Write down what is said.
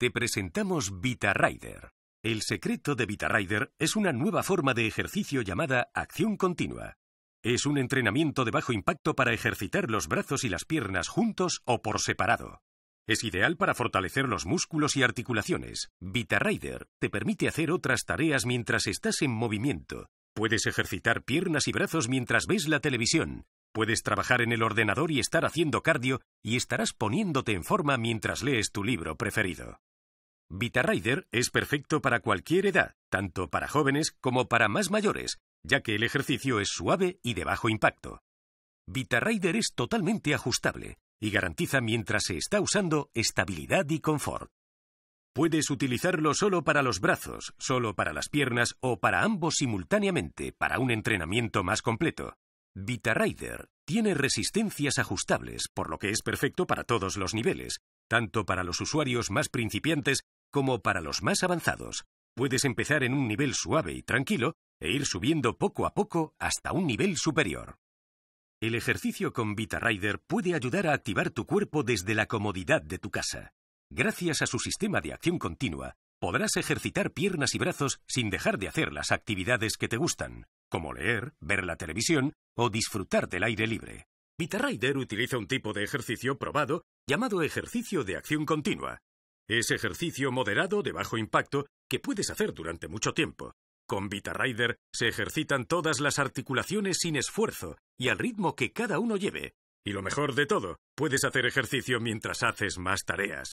Te presentamos VitaRider. El secreto de VitaRider es una nueva forma de ejercicio llamada acción continua. Es un entrenamiento de bajo impacto para ejercitar los brazos y las piernas juntos o por separado. Es ideal para fortalecer los músculos y articulaciones. VitaRider te permite hacer otras tareas mientras estás en movimiento. Puedes ejercitar piernas y brazos mientras ves la televisión. Puedes trabajar en el ordenador y estar haciendo cardio y estarás poniéndote en forma mientras lees tu libro preferido. VitaRider es perfecto para cualquier edad, tanto para jóvenes como para más mayores, ya que el ejercicio es suave y de bajo impacto. VitaRider es totalmente ajustable y garantiza mientras se está usando estabilidad y confort. Puedes utilizarlo solo para los brazos, solo para las piernas o para ambos simultáneamente para un entrenamiento más completo. VitaRider tiene resistencias ajustables, por lo que es perfecto para todos los niveles, tanto para los usuarios más principiantes como para los más avanzados. Puedes empezar en un nivel suave y tranquilo e ir subiendo poco a poco hasta un nivel superior. El ejercicio con VitaRider puede ayudar a activar tu cuerpo desde la comodidad de tu casa. Gracias a su sistema de acción continua, podrás ejercitar piernas y brazos sin dejar de hacer las actividades que te gustan, como leer, ver la televisión o disfrutar del aire libre. VitaRider utiliza un tipo de ejercicio probado llamado ejercicio de acción continua, es ejercicio moderado de bajo impacto que puedes hacer durante mucho tiempo. Con VitaRider se ejercitan todas las articulaciones sin esfuerzo y al ritmo que cada uno lleve. Y lo mejor de todo, puedes hacer ejercicio mientras haces más tareas.